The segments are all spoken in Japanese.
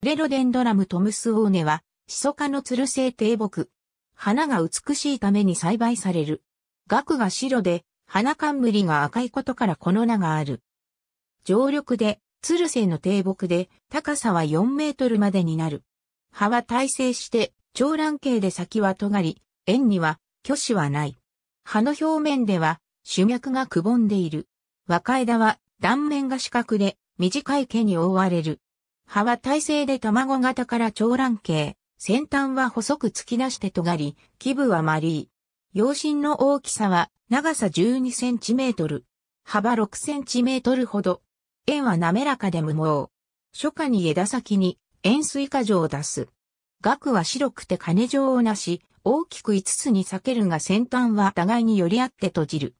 レロデンドラムトムスオーネは、シソ科のルセ性低木。花が美しいために栽培される。額が白で、花冠が赤いことからこの名がある。常緑で、ルセ性の低木で、高さは4メートルまでになる。葉は耐性して、長卵形で先は尖り、円には、巨子はない。葉の表面では、主脈がくぼんでいる。若枝は、断面が四角で、短い毛に覆われる。葉は体勢で卵型から長卵形、先端は細く突き出して尖り、基部は丸い。葉身の大きさは長さ12センチメートル、幅6センチメートルほど。円は滑らかで無毛。初夏に枝先に円錐果状を出す。額は白くて金状をなし、大きく5つに裂けるが先端は互いに寄り合って閉じる。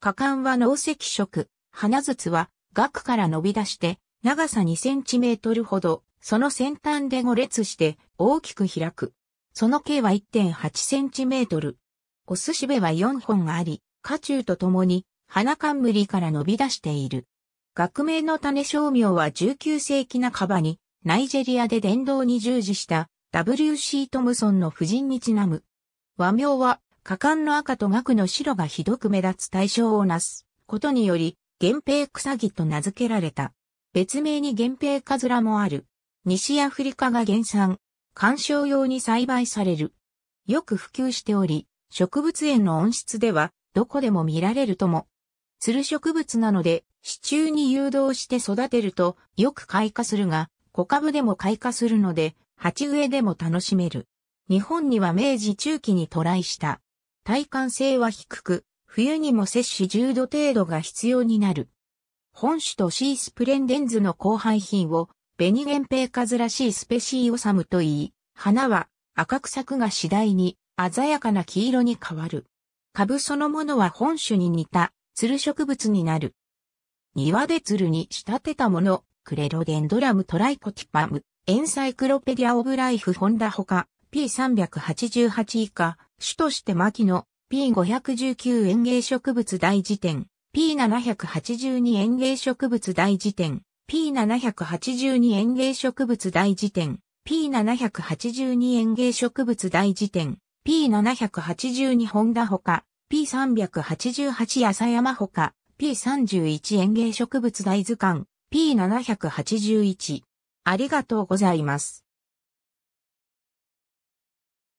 果敢は脳石色、花筒は額から伸び出して長さ2センチメートルほど、その先端で5列して大きく開く。その径は1.8センチメートル。お寿司べは4本あり、家中とともに花冠から伸び出している。学名の種商名は19世紀半ばにナイジェリアで伝道に従事した W.C. トムソンの夫人にちなむ。和名は果敢の赤と額の白がひどく目立つ対象をなすことにより、源平草木と名付けられた。別名に原平カズラもある。西アフリカが原産、観賞用に栽培される。よく普及しており、植物園の温室では、どこでも見られるとも。つる植物なので、支柱に誘導して育てると、よく開花するが、小株でも開花するので、鉢植えでも楽しめる。日本には明治中期に渡来した。耐寒性は低く、冬にも摂氏10度程度が必要になる。本種とシースプレンデンズの交配品を、ベニゲンペイカズらしいスペシーオサムと言い、花は赤く咲くが次第に鮮やかな黄色に変わる。株そのものは本種に似た、ツル植物になる。庭でツルに仕立てたもの、クレロデンドラムトライコティパム、エンサイクロペディア・オブ・ライフ・ホンダほか、P388 以下、種として牧野、P519 園芸植物大辞典、P782 園芸植物大辞典、P782 園芸植物大辞典、P782 園芸植物大辞典、P782 本田ほか、P388 朝山ほか、P31 園芸植物大図鑑、P781。ありがとうございます。